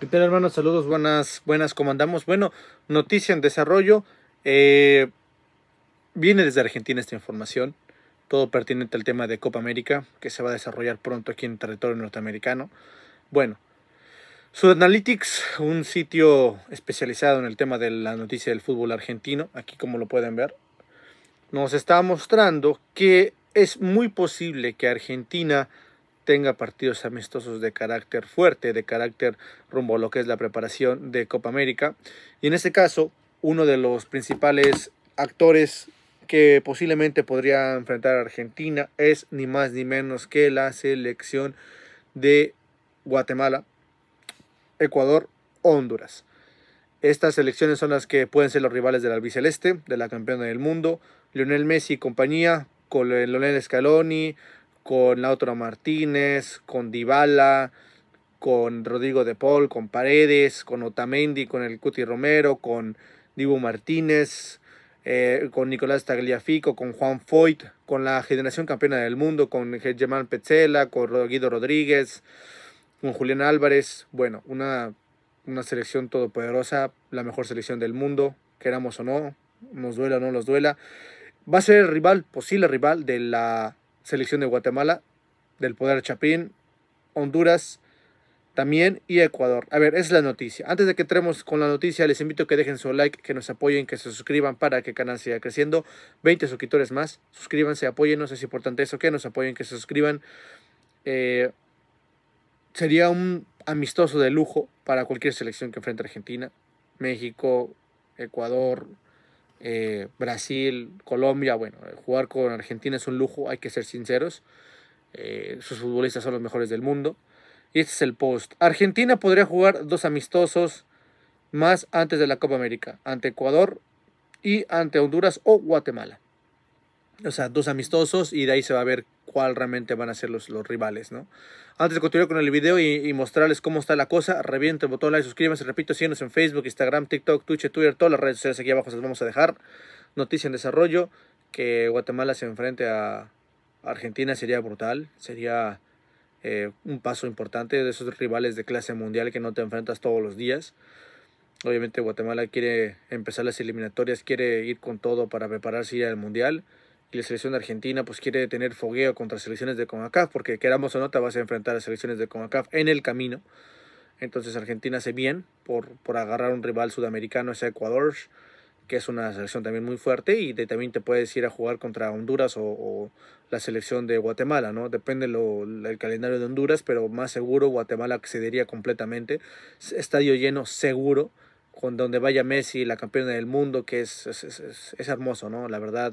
¿Qué tal hermanos? Saludos, buenas, buenas, ¿cómo andamos? Bueno, noticia en desarrollo. Eh, viene desde Argentina esta información, todo pertinente al tema de Copa América, que se va a desarrollar pronto aquí en territorio norteamericano. Bueno, Sudanalytics, un sitio especializado en el tema de la noticia del fútbol argentino, aquí como lo pueden ver, nos está mostrando que es muy posible que Argentina tenga partidos amistosos de carácter fuerte, de carácter rumbo a lo que es la preparación de Copa América. Y en este caso, uno de los principales actores que posiblemente podría enfrentar a Argentina es ni más ni menos que la selección de Guatemala, Ecuador, Honduras. Estas selecciones son las que pueden ser los rivales del albiceleste, de la campeona del mundo, Lionel Messi y compañía, con Lionel Scaloni, con Lautaro Martínez, con Dybala, con Rodrigo de Paul, con Paredes, con Otamendi, con el Cuti Romero, con Dibu Martínez, eh, con Nicolás Tagliafico, con Juan Foyt, con la generación campeona del mundo, con Germán Petzela, con Guido Rodríguez, con Julián Álvarez. Bueno, una, una selección todopoderosa, la mejor selección del mundo, queramos o no, nos duela o no nos duela. Va a ser el rival, posible rival de la selección de Guatemala, del poder Chapín, Honduras también y Ecuador. A ver, es la noticia. Antes de que entremos con la noticia, les invito a que dejen su like, que nos apoyen, que se suscriban para que el canal siga creciendo. 20 suscriptores más. Suscríbanse, apóyennos, es importante eso, que nos apoyen, que se suscriban. Eh, sería un amistoso de lujo para cualquier selección que enfrente a Argentina, México, Ecuador, eh, Brasil, Colombia, bueno, eh, jugar con Argentina es un lujo, hay que ser sinceros. Eh, sus futbolistas son los mejores del mundo. Y este es el post. Argentina podría jugar dos amistosos más antes de la Copa América, ante Ecuador y ante Honduras o Guatemala o sea, dos amistosos y de ahí se va a ver cuál realmente van a ser los, los rivales, ¿no? Antes de continuar con el video y, mostrarles cómo está la cosa, revienten el botón like, suscríbanse, repito, síguenos en Facebook, Instagram, TikTok, Twitch, Twitter, todas las redes sociales aquí abajo se las vamos a dejar. Noticia en desarrollo, que Guatemala se enfrente a Argentina sería brutal, sería eh, un paso importante de esos rivales de clase mundial que no te enfrentas todos los días. Obviamente Guatemala quiere empezar las eliminatorias, quiere ir con todo para prepararse al mundial y la selección argentina pues quiere tener fogueo contra selecciones de CONCACAF porque queramos o no te vas a enfrentar a selecciones de CONCACAF en el camino. Entonces Argentina hace bien por, por agarrar un rival sudamericano, es Ecuador, que es una selección también muy fuerte y también te puedes ir a jugar contra Honduras o, la selección de Guatemala, ¿no? Depende lo, el calendario de Honduras, pero más seguro Guatemala accedería completamente. Estadio lleno seguro, con donde vaya Messi, la campeona del mundo, que es, es, es, es hermoso, ¿no? La verdad,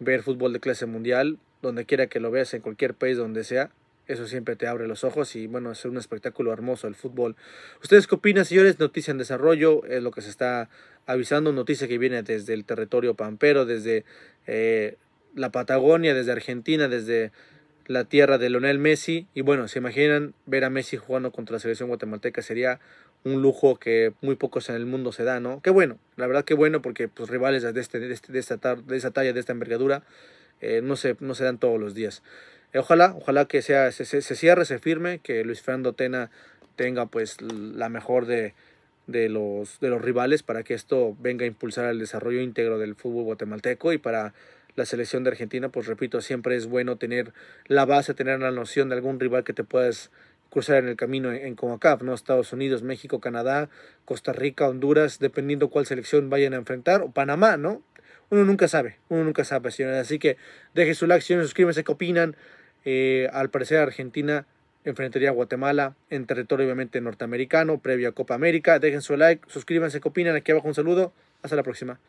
ver fútbol de clase mundial, donde quiera que lo veas, en cualquier país donde sea, eso siempre te abre los ojos y bueno, es un espectáculo hermoso el fútbol. ¿Ustedes qué opinan, señores? Noticia en desarrollo, es lo que se está avisando, noticia que viene desde el territorio pampero, desde eh, la Patagonia, desde Argentina, desde la tierra de Lionel Messi. Y bueno, se imaginan ver a Messi jugando contra la selección guatemalteca, sería un lujo que muy pocos en el mundo se dan, ¿no? Qué bueno, la verdad que bueno, porque pues rivales de, este, de, esta, de esta talla, de esta envergadura, eh, no, se, no se dan todos los días. Eh, ojalá, ojalá que sea, se, cierre, se firme, que Luis Fernando Tena tenga pues la mejor de, de, los, de los rivales para que esto venga a impulsar el desarrollo íntegro del fútbol guatemalteco y para la selección de Argentina, pues repito, siempre es bueno tener la base, tener la noción de algún rival que te puedas cruzar en el camino en, como ¿no? Estados Unidos, México, Canadá, Costa Rica, Honduras, dependiendo cuál selección vayan a enfrentar, o Panamá, ¿no? Uno nunca sabe, uno nunca sabe, señores. Así que dejen su like, señores, suscríbanse, qué opinan. Eh, al parecer Argentina enfrentaría a Guatemala en territorio obviamente norteamericano, previo a Copa América. Dejen su like, suscríbanse, qué opinan. Aquí abajo un saludo. Hasta la próxima.